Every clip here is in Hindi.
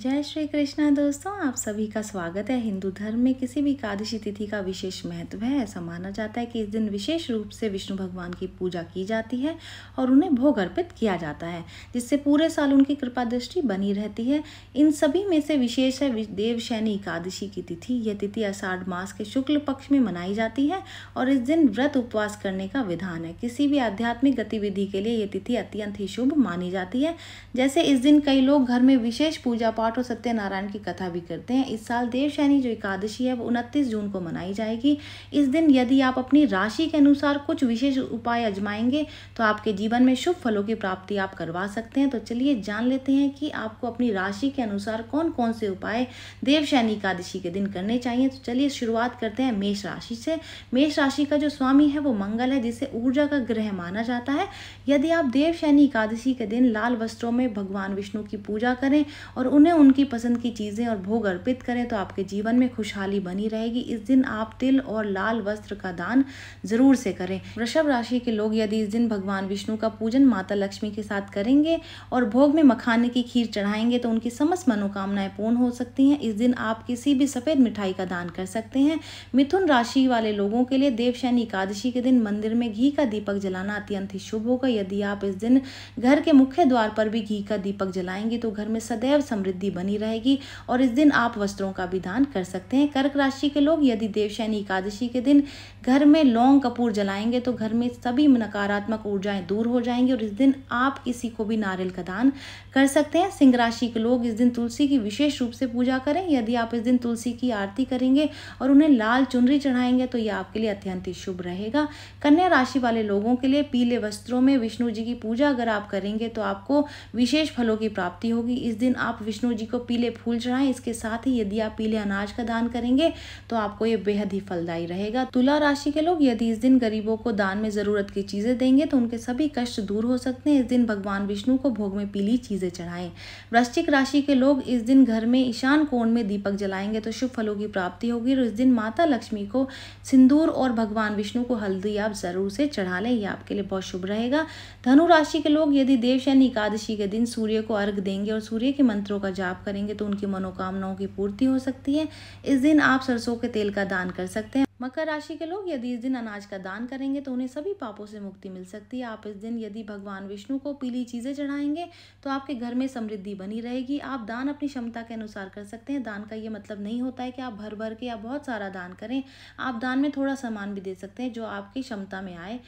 जय श्री कृष्णा दोस्तों आप सभी का स्वागत है हिंदू धर्म में किसी भी एकादशी तिथि का विशेष महत्व है ऐसा माना जाता है कि इस दिन विशेष रूप से विष्णु भगवान की पूजा की जाती है और उन्हें भोग अर्पित किया जाता है जिससे पूरे साल उनकी कृपा दृष्टि बनी रहती है इन सभी में से विशेष है देवशैनी एकादशी की तिथि यह तिथि आषाढ़ मास के शुक्ल पक्ष में मनाई जाती है और इस दिन व्रत उपवास करने का विधान है किसी भी आध्यात्मिक गतिविधि के लिए यह तिथि अत्यंत ही शुभ मानी जाती है जैसे इस दिन कई लोग घर में विशेष पूजा पाठ और सत्यनारायण की कथा भी करते हैं इस साल देवशैनी जो एकादशी है वो उनतीस जून को मनाई जाएगी इस दिन यदि आप अपनी राशि के अनुसार कुछ विशेष उपाय अजमाएंगे तो आपके जीवन में शुभ फलों की प्राप्ति आप करवा सकते हैं तो चलिए जान लेते हैं कि आपको अपनी राशि के अनुसार कौन कौन से उपाय देवशैनी एकादशी के दिन करने चाहिए तो चलिए शुरुआत करते हैं मेष राशि से मेष राशि का जो स्वामी है वो मंगल है जिसे ऊर्जा का ग्रह माना जाता है यदि आप देव एकादशी के दिन लाल वस्त्रों में भगवान विष्णु की पूजा करें और उन्हें उन्हें उनकी पसंद की चीज़ें और भोग अर्पित करें तो आपके जीवन में खुशहाली बनी रहेगी इस दिन आप तिल और लाल वस्त्र का दान जरूर से करें वृषभ राशि के लोग यदि इस दिन भगवान विष्णु का पूजन माता लक्ष्मी के साथ करेंगे और भोग में मखाने की खीर चढ़ाएंगे तो उनकी समस्त मनोकामनाएं पूर्ण हो सकती हैं इस दिन आप किसी भी सफ़ेद मिठाई का दान कर सकते हैं मिथुन राशि वाले लोगों के लिए देवशैन एकादशी के दिन मंदिर में घी का दीपक जलाना अत्यंत ही शुभ होगा यदि आप इस दिन घर के मुख्य द्वार पर भी घी का दीपक जलाएंगे तो घर में सदैव समृद्ध वृद्धि बनी रहेगी और इस दिन आप वस्त्रों का भी दान कर सकते हैं कर्क राशि के लोग यदि देवशैनी एकादशी के दिन घर में लौंग कपूर जलाएंगे तो घर में सभी नकारात्मक ऊर्जाएं दूर हो जाएंगी और इस दिन आप किसी को भी नारियल का दान कर सकते हैं सिंह राशि के लोग इस दिन तुलसी की विशेष रूप से पूजा करें यदि आप इस दिन तुलसी की आरती करेंगे और उन्हें लाल चुनरी चढ़ाएंगे तो यह आपके लिए अत्यंत ही शुभ रहेगा कन्या राशि वाले लोगों के लिए पीले वस्त्रों में विष्णु जी की पूजा अगर आप करेंगे तो आपको विशेष फलों की प्राप्ति होगी इस दिन आप विष्णु विष्णु जी को पीले फूल चढ़ाएं इसके साथ ही यदि आप पीले अनाज का दान करेंगे तो आपको ये बेहद ही फलदायी रहेगा तुला राशि के लोग यदि इस दिन गरीबों को दान में ज़रूरत की चीज़ें देंगे तो उनके सभी कष्ट दूर हो सकते हैं इस दिन भगवान विष्णु को भोग में पीली चीज़ें चढ़ाएं वृश्चिक राशि के लोग इस दिन घर में ईशान कोण में दीपक जलाएंगे तो शुभ फलों की प्राप्ति होगी और इस दिन माता लक्ष्मी को सिंदूर और भगवान विष्णु को हल्दी आप ज़रूर से चढ़ा लें यह आपके लिए बहुत शुभ रहेगा धनु राशि के लोग यदि देवशैन एकादशी के दिन सूर्य को अर्घ देंगे और सूर्य के मंत्रों का और जाप करेंगे तो उनकी मनोकामनाओं की पूर्ति हो सकती है इस दिन आप सरसों के तेल का दान कर सकते हैं मकर राशि के लोग यदि इस दिन अनाज का दान करेंगे तो उन्हें सभी पापों से मुक्ति मिल सकती है आप इस दिन यदि भगवान विष्णु को पीली चीज़ें चढ़ाएंगे तो आपके घर में समृद्धि बनी रहेगी आप दान अपनी क्षमता के अनुसार कर सकते हैं दान का ये मतलब नहीं होता है कि आप भर भर के या बहुत सारा दान करें आप दान में थोड़ा सामान भी दे सकते हैं जो आपकी क्षमता में आए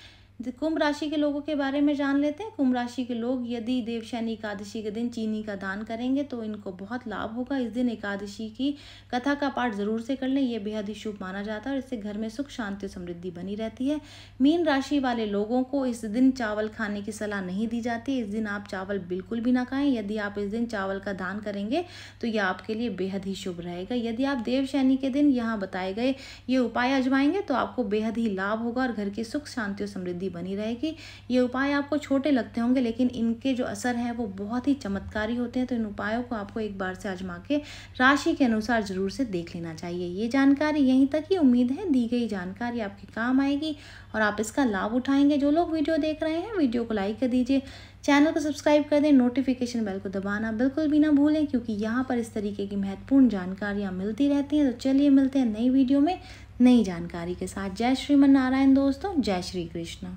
कुंभ राशि के लोगों के बारे में जान लेते हैं कुंभ राशि के लोग यदि देवशैनी एकादशी के दिन चीनी का दान करेंगे तो इनको बहुत लाभ होगा इस दिन एकादशी की कथा का पाठ जरूर से कर लें यह बेहद ही शुभ माना जाता है और इससे घर में सुख शांति समृद्धि बनी रहती है मीन राशि वाले लोगों को इस दिन चावल खाने की सलाह नहीं दी जाती इस दिन आप चावल बिल्कुल भी ना खाएं यदि आप इस दिन चावल का दान करेंगे तो यह आपके लिए बेहद ही शुभ रहेगा यदि आप देवशैनी के दिन यहाँ बताए गए ये उपाय अजमाएंगे तो आपको बेहद ही लाभ होगा और घर की सुख शांति और समृद्धि गतिविधि बनी रहेगी ये उपाय आपको छोटे लगते होंगे लेकिन इनके जो असर हैं वो बहुत ही चमत्कारी होते हैं तो इन उपायों को आपको एक बार से आजमा के राशि के अनुसार ज़रूर से देख लेना चाहिए ये जानकारी यहीं तक ही उम्मीद है दी गई जानकारी आपके काम आएगी और आप इसका लाभ उठाएंगे जो लोग वीडियो देख रहे हैं वीडियो को लाइक कर दीजिए चैनल को सब्सक्राइब कर दें नोटिफिकेशन बेल को दबाना बिल्कुल भी ना भूलें क्योंकि यहाँ पर इस तरीके की महत्वपूर्ण जानकारियाँ मिलती रहती हैं तो चलिए मिलते हैं नई वीडियो में नई जानकारी के साथ जय श्री मन नारायण दोस्तों जय श्री कृष्ण